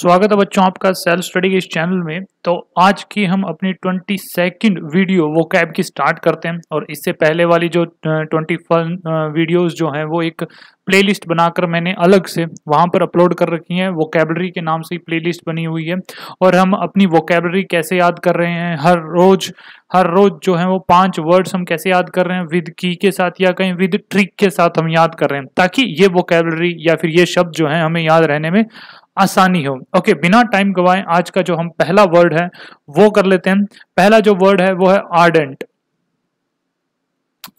स्वागत है बच्चों आपका सेल्फ स्टडी के इस चैनल में तो आज की हम अपनी twenty second video vocab की स्टार्ट करते हैं और इससे पहले वाली जो ट्वेंटी वीडियोस जो हैं वो एक प्लेलिस्ट बनाकर मैंने अलग से वहाँ पर अपलोड कर रखी है वोकेबलरी के नाम से ही प्लेलिस्ट बनी हुई है और हम अपनी वोकेबलरी कैसे याद कर रहे हैं हर रोज हर रोज जो है वो पांच वर्ड्स हम कैसे याद कर रहे हैं विद की के साथ या कहीं विद ट्रिक के साथ हम याद कर रहे हैं ताकि ये वोकेबलरी या फिर ये शब्द जो है हमें याद रहने में आसानी हो ओके बिना टाइम गवाए आज का जो हम पहला वर्ड है वो कर लेते हैं पहला जो वर्ड है वो है आर्डेंट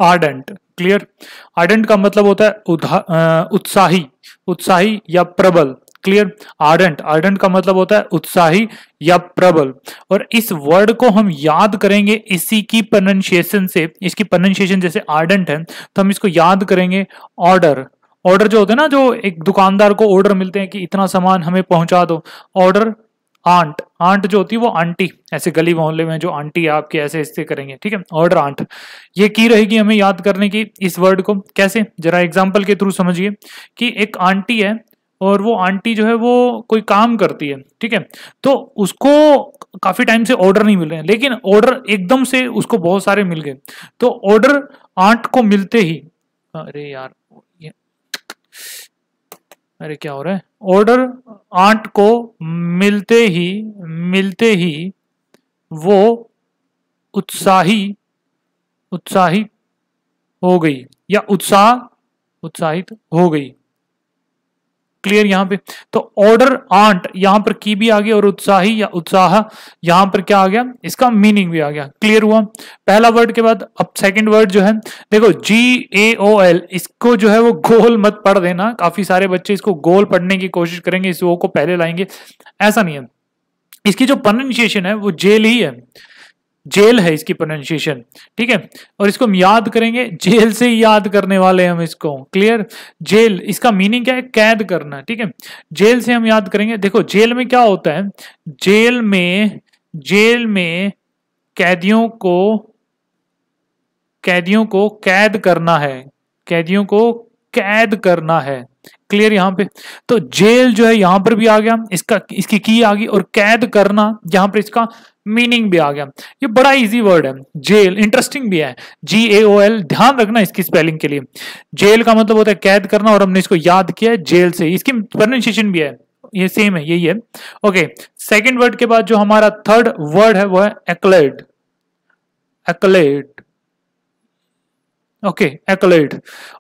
आर्डेंट क्लियर आर्डेंट का मतलब होता है उत्साही उत्साही या प्रबल क्लियर आर्डेंट आर्डेंट का मतलब होता है उत्साही या प्रबल और इस वर्ड को हम याद करेंगे इसी की प्रोनाशिएशन से इसकी प्रोनाशिएशन जैसे आर्डेंट है तो हम इसको याद करेंगे ऑर्डर ऑर्डर जो होते हैं ना जो एक दुकानदार को ऑर्डर मिलते हैं कि इतना सामान हमें पहुंचा दो ऑर्डर आंट आंट जो होती है वो आंटी ऐसे गली मोहल्ले में जो आंटी है आपके ऐसे ऐसे करेंगे ठीक है ऑर्डर आंट ये की रहेगी हमें याद करने की इस वर्ड को कैसे जरा एग्जाम्पल के थ्रू समझिए कि एक आंटी है और वो आंटी जो है वो कोई काम करती है ठीक है तो उसको काफ़ी टाइम से ऑर्डर नहीं मिल रहे हैं लेकिन ऑर्डर एकदम से उसको बहुत सारे मिल गए तो ऑर्डर आंट को मिलते ही अरे यार अरे क्या हो रहा है ऑर्डर आंट को मिलते ही मिलते ही वो उत्साही उत्साहित हो गई या उत्साह उत्साहित हो गई क्लियर यहाँ पे तो ऑर्डर आंट यहाँ पर की भी आ गया और उत्साही या उत्साह यहाँ पर क्या आ गया इसका मीनिंग भी आ गया क्लियर हुआ पहला वर्ड के बाद अब सेकंड वर्ड जो है देखो जी ए ओ एल इसको जो है वो गोल मत पढ़ देना काफी सारे बच्चे इसको गोल पढ़ने की कोशिश करेंगे इस वो को पहले लाएंगे ऐसा नहीं है इसकी जो प्रोनाशिएशन है वो जेल ही है जेल है इसकी प्रोनाउंसिएशन ठीक है और इसको हम याद करेंगे जेल से ही याद करने वाले हम इसको क्लियर जेल इसका मीनिंग क्या है कैद करना ठीक है जेल से हम याद करेंगे देखो जेल में क्या होता है जेल में जेल में कैदियों को कैदियों को कैद करना है कैदियों को कैद करना है क्लियर यहाँ पे तो जेल जो है यहां पर भी आ गया इसका इसकी की आ गई और कैद करना यहां पर इसका मीनिंग भी आ गया ये बड़ा इजी वर्ड है जेल इंटरेस्टिंग भी है जी ए ओ एल ध्यान रखना इसकी स्पेलिंग के लिए जेल का मतलब होता है कैद करना और हमने इसको याद किया है जेल से इसकी प्रोनाउंसिएशन भी है ये सेम है यही है ओके सेकंड वर्ड के बाद जो हमारा थर्ड वर्ड है वो है eclat eclat okay eclat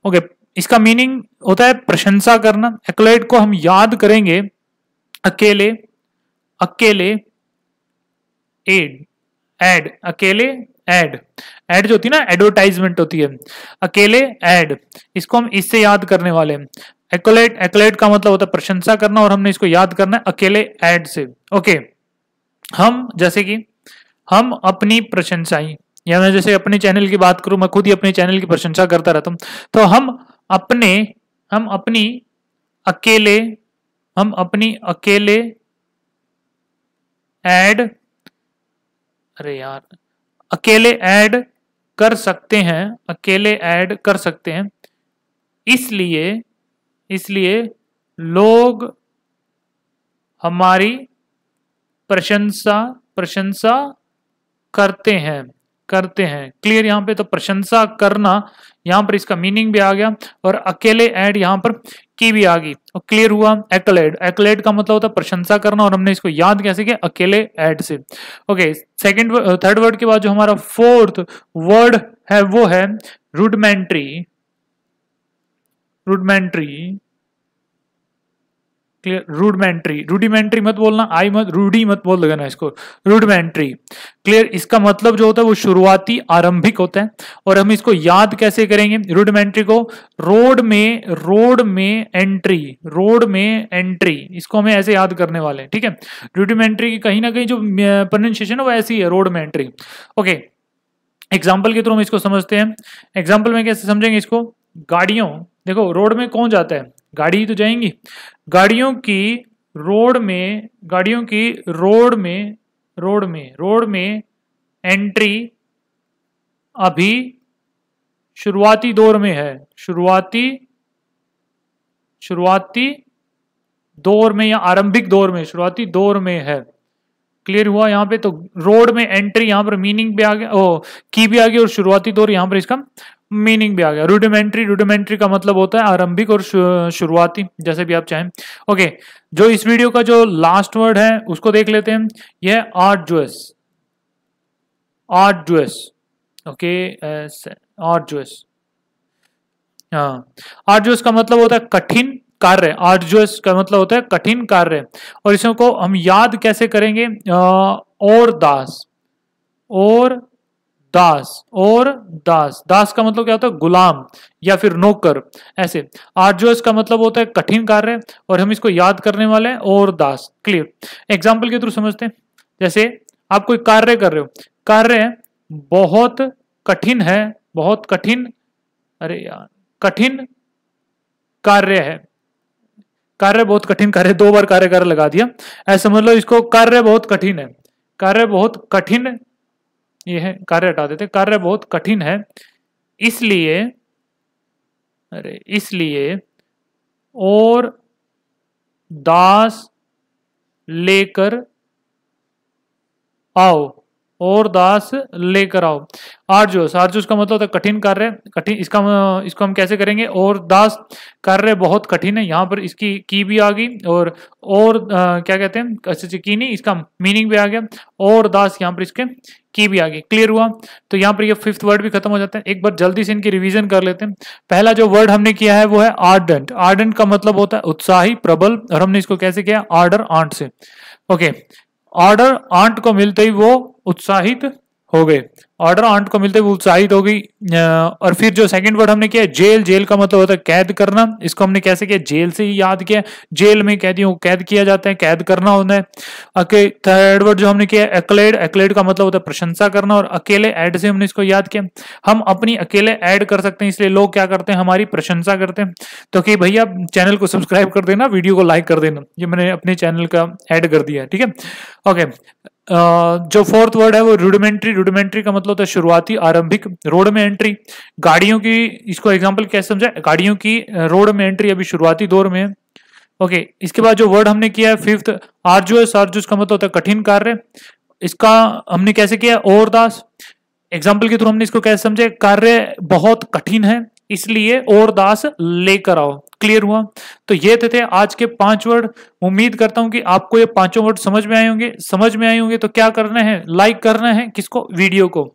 okay इसका मीनिंग होता है प्रशंसा करना एक्लेट को हम याद करेंगे अकेले अकेले एड एड अकेले एड एड जो होती है ना एडवर्टाइजमेंट होती है अकेले एड इसको हम इससे याद करने वाले हैं एक्लेट का मतलब होता है प्रशंसा करना और हमने इसको याद करना है अकेले एड से ओके हम जैसे कि हम अपनी प्रशंसाएं या मैं जैसे अपने चैनल की बात करूं मैं खुद ही अपने चैनल की प्रशंसा करता रहता हूं तो हम अपने हम अपनी अकेले हम अपनी अकेले एड अरे यार अकेले ऐड कर सकते हैं अकेले ऐड कर सकते हैं इसलिए इसलिए लोग हमारी प्रशंसा प्रशंसा करते हैं करते हैं क्लियर यहाँ पे तो प्रशंसा करना यहाँ पर इसका मीनिंग भी आ गया और अकेले एड यहाँ पर की भी आ गई और क्लियर हुआ एक्लेड एक्लेड का मतलब होता है प्रशंसा करना और हमने इसको याद कैसे किया अकेले एड से ओके सेकंड थर्ड वर्ड के बाद जो हमारा फोर्थ वर्ड है वो है रूडमेंट्री रूडमेंट्री क्लियर रूडमेंट्री रूडिमेंट्री मत बोलना आई मत रूडी मत बोल देना इसको रूडमेंट्री क्लियर इसका मतलब जो होता है वो शुरुआती आरंभिक होता है और हम इसको याद कैसे करेंगे रूडमेंट्री को रोड में रोड में एंट्री रोड में एंट्री इसको हमें ऐसे याद करने वाले हैं ठीक है रूडिमेंट्री की कहीं ना कहीं जो प्रोनाउंसिएशन है वो ऐसी है रोड में एंट्री ओके एग्जाम्पल के थ्रू हम इसको समझते हैं एग्जाम्पल में कैसे समझेंगे इसको गाड़ियों देखो रोड में कौन जाता है गाड़ी ही तो जाएंगी गाड़ियों की रोड में गाड़ियों की रोड में रोड में रोड में एंट्री अभी शुरुआती दौर में है शुरुआती शुरुआती दौर में या आरंभिक दौर में शुरुआती दौर में है क्लियर हुआ यहां पे तो रोड में एंट्री यहां पर मीनिंग भी आ गया ओ की भी आ गई और शुरुआती दौर यहां पर इसका मीनिंग भी आ गया रूडिमेंट्री रूडिमेंट्री का मतलब होता है आरंभिक और शुरुआती जैसे भी आप चाहें ओके जो इस वीडियो का जो लास्ट वर्ड है उसको देख लेते हैं यह arduous arduous okay arduous हाँ आर्ट का मतलब होता है कठिन कार्य आर्जुअस का मतलब होता है कठिन कार्य और इसको हम याद कैसे करेंगे आ, और दास और दास और दास दास का मतलब क्या होता है गुलाम या फिर नौकर ऐसे जो का मतलब होता है कठिन कार्य और हम इसको याद करने वाले हैं और दास क्लियर एग्जाम्पल के थ्रू समझते हैं जैसे आप कोई कार्य कर रहे हो कार्य बहुत कठिन है बहुत कठिन अरे यार कठिन कार्य है कार्य बहुत कठिन कार्य दो बार कार्य कार्य लगा दिया ऐसे समझ मतलब लो इसको कार्य बहुत कठिन है कार्य बहुत कठिन ये है कार्य हटा देते कार्य बहुत कठिन है इसलिए अरे इसलिए और दास लेकर आओ और दास लेकर आओ आर्जुस आर्जुस का मतलब होता है कठिन कार्य कठिन इसका इसको हम कैसे करेंगे और दास कार्य बहुत कठिन है यहाँ पर इसकी की भी आ गई और और आ, क्या कहते हैं की नहीं इसका मीनिंग भी आ गया और दास यहाँ पर इसके की भी आ गई क्लियर हुआ तो यहाँ पर ये यह फिफ्थ वर्ड भी खत्म हो जाते हैं एक बार जल्दी से इनकी रिविजन कर लेते हैं पहला जो वर्ड हमने किया है वो है आर्डेंट आर्डेंट का मतलब होता है उत्साही प्रबल और हमने इसको कैसे किया आर्डर आंट से ओके ऑर्डर आंट को मिलते ही वो उत्साहित हो गए ऑर्डर आंट को मिलते हुए उत्साहित हो गई और फिर जो सेकंड वर्ड हमने किया जेल जेल का मतलब होता है कैद करना इसको हमने कैसे किया जेल से ही याद किया जेल में कैदियों को कैद किया जाता है कैद करना होता है ओके थर्ड वर्ड जो हमने किया एक्लेड एक्लेड का मतलब होता है प्रशंसा करना और अकेले ऐड से हमने इसको याद किया हम अपनी अकेले ऐड कर सकते हैं इसलिए लोग क्या करते हैं हमारी प्रशंसा करते हैं तो कि भैया चैनल को सब्सक्राइब कर देना वीडियो को लाइक कर देना ये मैंने अपने चैनल का ऐड कर दिया है ठीक है ओके जो फोर्थ वर्ड है वो रूडिमेंट्री रूडिमेंट्री का मतलब होता है शुरुआती आरंभिक रोड में एंट्री गाड़ियों की इसको एग्जाम्पल कैसे समझा गाड़ियों की रोड में एंट्री अभी शुरुआती दौर में ओके okay, इसके बाद जो वर्ड हमने किया है फिफ्थ आर्जुअस आर्जुअस का मतलब होता है कठिन कार्य इसका हमने कैसे किया और दास एग्जाम्पल के थ्रू हमने इसको कैसे समझे कार्य बहुत कठिन है इसलिए और दास लेकर आओ क्लियर हुआ तो ये थे, थे आज के पांच वर्ड उम्मीद करता हूं कि आपको ये पांचों वर्ड समझ में आए होंगे समझ में आए होंगे तो क्या करना है लाइक करना है किसको वीडियो को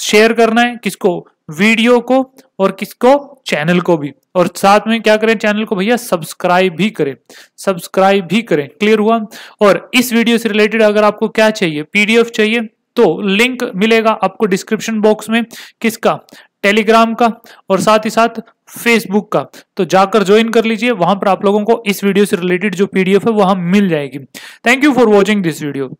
शेयर करना है किसको वीडियो को और किसको चैनल को भी और साथ में क्या करें चैनल को भैया सब्सक्राइब भी करें सब्सक्राइब भी करें क्लियर हुआ और इस वीडियो से रिलेटेड अगर आपको क्या चाहिए पीडीएफ चाहिए तो लिंक मिलेगा आपको डिस्क्रिप्शन बॉक्स में किसका टेलीग्राम का और साथ ही साथ फेसबुक का तो जाकर ज्वाइन कर लीजिए वहां पर आप लोगों को इस वीडियो से रिलेटेड जो पीडीएफ है वहां मिल जाएगी thank you for watching this video